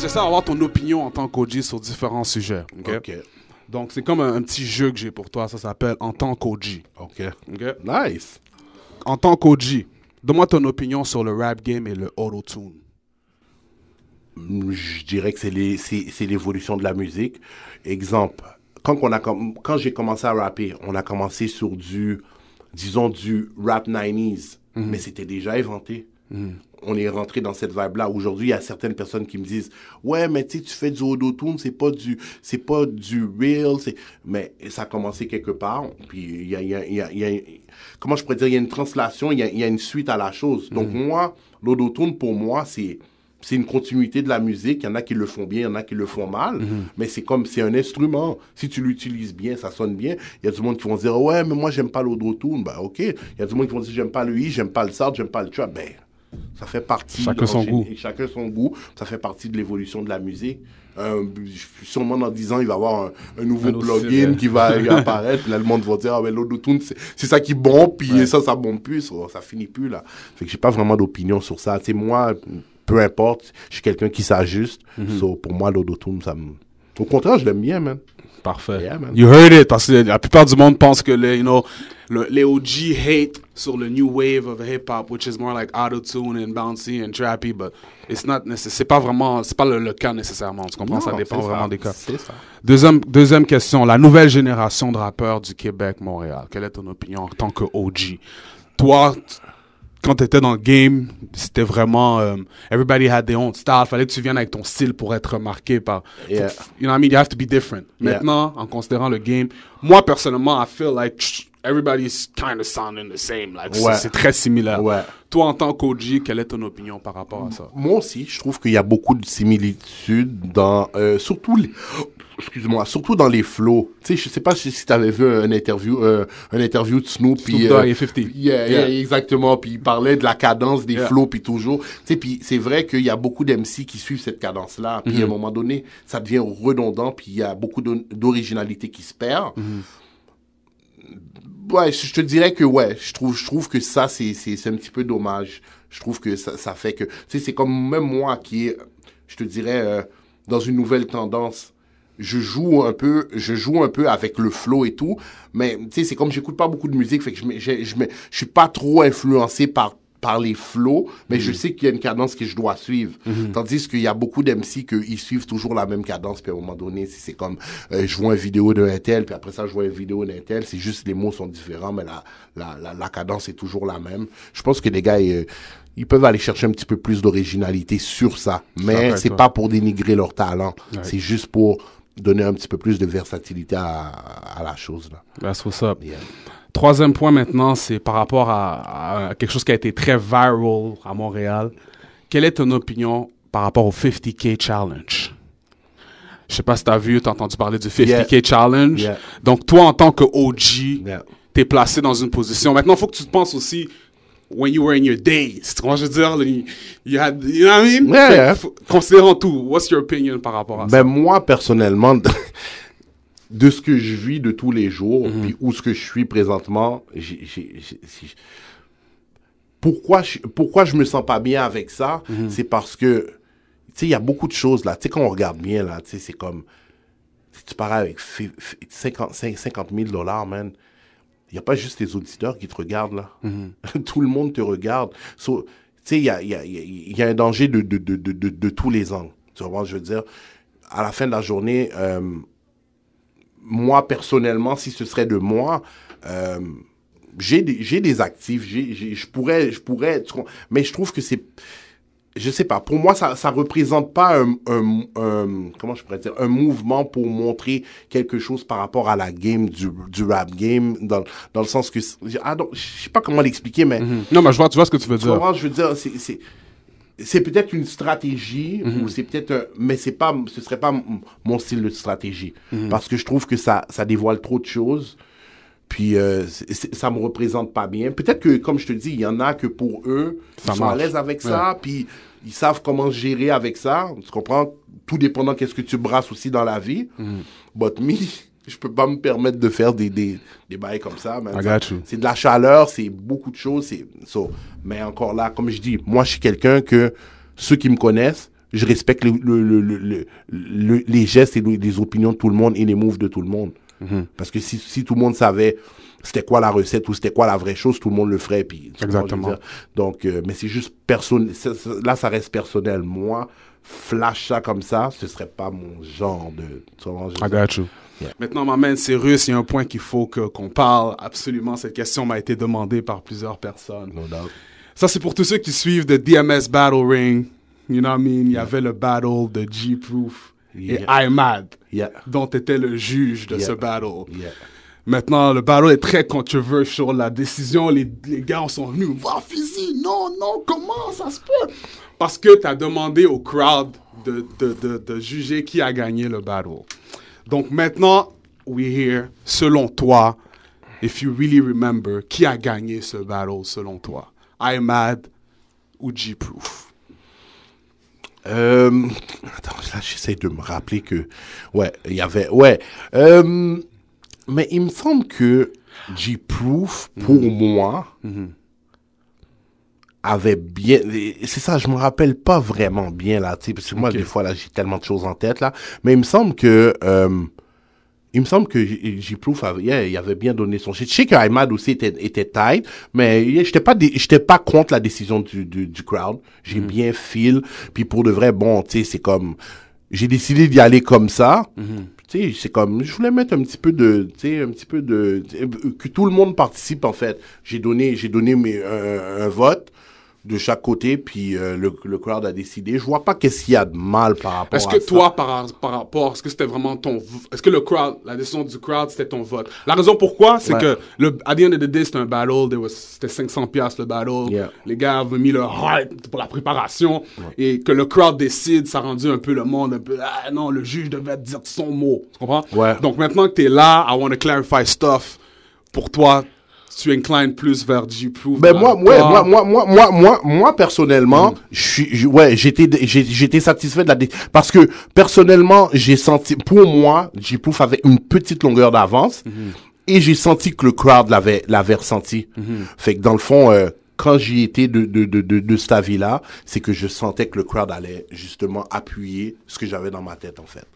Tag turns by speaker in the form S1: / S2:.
S1: J'essaie d'avoir ton opinion en tant qu'OG sur différents sujets. Donc, c'est comme un, petit jeu que j'ai pour toi. Ça s'appelle En tant qu'OG. OK. Nice. En tant qu'OG, donne-moi ton opinion sur le rap game et le auto-tune.
S2: Hmm, je dirais que c'est l'évolution de la musique. Exemple, quand, quand j'ai commencé à rapper, on a commencé sur du, disons, du rap 90s. Mhm. Mais c'était déjà inventé. On est rentré dans cette vibe-là. Aujourd'hui, il y a certaines personnes qui me disent Ouais, mais tu tu fais du auto-tune, c'est pas du c'est pas du real. Mais ça a commencé quelque part. Puis il y a, Comment je pourrais dire Il y a une translation, il y a, une suite à la chose. Mm-hmm. Donc moi moi, tune pour moi, c'est c'est une continuité de la musique. Il y en a qui le font bien, il y en a qui le font mal. Mm-hmm. Mais c'est comme, c'est un instrument. Si tu l'utilises bien, ça sonne bien. Il y a du monde qui vont dire, ouais, mais moi, j'aime pas » Ben, OK. Il y a du monde qui vont dire, j'aime pas le i, j'aime pas le sard, j'aime pas le tu Ben, ça fait partie. Chacun son goût. Chacun son goût. Ça fait partie de l'évolution de la musique. Euh, sûrement dans 10 ans, il va y avoir un, nouveau plugin qui va apparaître. là, le monde va dire Ah, ben, l'autotune, c'est ça qui bombe, puis ça, ça bombe plus. Oh, ça, finit plus, là. Fait que j'ai pas vraiment d'opinion sur ça. C'est moi, peu importe, je suis quelqu'un qui s'ajuste. Mhm. pour moi, l'autotune, ça me. Au contraire, je l'aime bien, man.
S1: Parfait. You
S2: heard it, parce que la plupart du monde pense que, les, you know,
S1: les OG hate sur le new wave of hip hop, which is more like auto tune and bouncy and trappy, but it's not c'est pas vraiment c'est pas le, cas nécessairement. Tu comprends Ça dépend vraiment des cas. Deuxième deuxième question, la nouvelle génération de rappeurs du Québec, Montréal. Quelle est ton opinion en tant que OG Toi, quand tu étais dans le game, c'était vraiment euh, everybody had their own style. Fallait que tu viennes avec ton style pour être remarqué par. You know what I mean? You have to be different. Maintenant, en considérant le game, moi personnellement, I feel like everybody's kind of sounding the same. C'est très similaire. Toi, en tant qu'OG, quelle est ton opinion par rapport à ça?
S2: Moi aussi, je trouve qu'il y a beaucoup de similitudes dans, euh, surtout les, excuse-moi, surtout dans les flows. Tu sais, je sais pas si, tu avais vu un interview, euh, un interview de Snoop. Snoop Dogg euh, et Yeah, yeah. exactement. Puis il parlait de la cadence des flows, puis toujours. Tu sais, puis c'est vrai qu'il y a beaucoup d'MC qui suivent cette cadence-là. Puis à un mm-hmm. moment donné, ça devient redondant, puis il y a beaucoup d'originalité qui se perd. Mm-hmm ouais, je te dirais que ouais, je trouve, je trouve que ça, c'est, c'est, un petit peu dommage. Je trouve que ça, ça fait que, tu sais, c'est comme même moi qui est, je te dirais, euh, dans une nouvelle tendance. Je joue un peu, je joue un peu avec le flow et tout, mais tu sais, c'est comme j'écoute pas beaucoup de musique, fait que je, je, je, je suis pas trop influencé par par les flots, mais je mhm. sais qu'il y a une cadence que je dois suivre. Mhm. Tandis qu'il y a beaucoup d'MC qui suivent toujours la même cadence, puis à un moment donné, si c'est comme euh, je vois une vidéo d'un tel, puis après ça, je vois une vidéo d'un tel, c'est juste les mots sont différents, mais la, la, la, cadence est toujours la même. Je pense que les gars, euh, ils, peuvent aller chercher un petit peu plus d'originalité sur ça, mais c'est pas pour dénigrer leur talent, c'est juste pour donner un petit peu plus de versatilité à, à la chose. Là.
S1: That's bah, what's Troisième point maintenant, c'est par rapport à, quelque chose qui a été très viral à Montréal. Quelle est ton opinion par rapport au 50K Challenge? Je ne sais pas si tu as vu, tu as entendu parler du 50K Challenge. Donc, toi, en tant que OG, tu es placé dans une position. Maintenant, il faut que tu te penses aussi when you were in your days. Tu comprends, je veux dire, you, had, you know what I mean? considérant tout, what's your opinion par rapport à ben, ça? Ben,
S2: moi, personnellement, de ce que je vis de tous les jours, mhm. puis où ce que je suis présentement, pourquoi, je, pourquoi je me sens pas bien avec ça, mhm. c'est parce que, tu sais, il y a beaucoup de choses là, tu sais, quand on regarde bien là, tu sais, c'est comme, si tu parles avec 50, 000 dollars, man, il n'y a pas juste les auditeurs qui te regardent là. Mhm. Tout le monde te regarde. tu sais, il y a, y, a, y a, un danger de, de, de, de, tous les angles. Tu vois, je veux dire, à la fin de la journée, euh, moi, personnellement, si ce serait de moi, euh, j'ai des, actifs, je pourrais, je pourrais, mais je trouve que c'est, je sais pas, pour moi, ça, ça représente pas un, comment je pourrais dire, un mouvement pour montrer quelque chose par rapport à la game du, rap game, dans, dans le sens que, ah, donc, je sais pas comment l'expliquer, mais. Mhm. Non, mais je vois, tu vois ce que tu veux dire. je veux dire, c'est, c'est peut-être une stratégie mhm. ou c'est peut-être mais c'est pas ce serait pas mon style de stratégie mhm. parce que je trouve que ça ça dévoile trop de choses puis euh, ça me représente pas bien peut-être que comme je te dis il y en a que pour eux ça ils sont à l'aise avec ça puis ils savent comment gérer avec ça tu comprends tout dépendant qu'est-ce que tu brasses aussi dans la vie mhm. but me je peux pas me permettre de faire des, des, des bails comme ça. C'est de la chaleur, c'est beaucoup de choses. So, mais encore là, comme je dis, moi, je suis quelqu'un que ceux qui me connaissent, je respecte le, les gestes et les opinions de tout le monde et les moves de tout le monde. Mm-hmm. Parce que si, si, tout le monde savait c'était quoi la recette ou c'était quoi la vraie chose, tout le monde le ferait. Puis, Exactement. Donc, euh, mais c'est juste personnel. Là, ça reste personnel. Moi, flash ça comme ça, ce serait pas mon genre de. I got you.
S1: Maintenant, ma main, c'est russe. Il y a un point qu'il faut qu'on parle. Absolument, cette question m'a été demandée par plusieurs personnes. Ça, c'est pour tous ceux qui suivent le DMS Battle Ring. You know what I mean? Il y avait le battle de G-Proof et IMAD, dont étais le juge de ce battle. Maintenant, le battle est très controversial. La décision, les, les gars sont venus, va physique. non, non, comment ça se peut? Parce que tu as demandé au crowd de, de, de, de, juger qui a gagné le battle. Donc maintenant, we here. Selon toi, if you really remember, qui a gagné ce battle selon toi? IMAD ou G-Proof?
S2: Euh, attends, là, j'essaie de me rappeler que. Ouais, il y avait. Ouais. Euh, mais il me semble que G-Proof, pour mhm. moi, mhm avait bien c'est ça je me rappelle pas vraiment bien là tu sais parce que moi des fois là j'ai tellement de choses en tête là mais il me semble que euh, il me semble que J-Proof avait, ah, il avait bien donné son Je sais que Ahmad aussi était, était tight, mais j'étais pas, j'étais pas contre la décision du, du, crowd. J'ai mhm. bien fil Puis pour de vrai, bon, tu sais, c'est comme, j'ai décidé d'y aller comme ça. Mhm. Tu sais, c'est comme, je voulais mettre un petit peu de, tu sais, un petit peu de, que tout le monde participe en fait. J'ai donné, j'ai donné mes, un vote de chaque côté, puis euh, le, crowd a décidé. Je vois pas qu'est-ce qu'il y a de mal par rapport à ça. Est-ce que
S1: toi, par, par rapport, est-ce que c'était vraiment ton... Est-ce que le crowd, la décision du crowd, c'était ton vote? La raison pourquoi, c'est que le, à the end of the day, c'était un battle, c'était 500 pièces le battle. Les gars avaient mis leur hype pour la préparation, et que le crowd décide, ça a rendu un peu le monde un peu... Ah non, le juge devait dire son mot, tu comprends? Donc maintenant que t'es là, I want to clarify stuff pour toi, tu inclines plus vers j proof ben, moi, moi, moi,
S2: moi, moi, moi, moi, personnellement, mm. je ouais, j'étais, j'étais satisfait de la, parce que personnellement, j'ai senti, pour moi, j proof avait une petite longueur d'avance, mm-hmm. et j'ai senti que le crowd l'avait, l'avait ressenti. Mm-hmm. Fait que dans le fond, euh, quand j'y étais de, de, de, de, de cet avis-là, c'est que je sentais que le crowd allait justement appuyer ce que j'avais dans ma tête, en fait.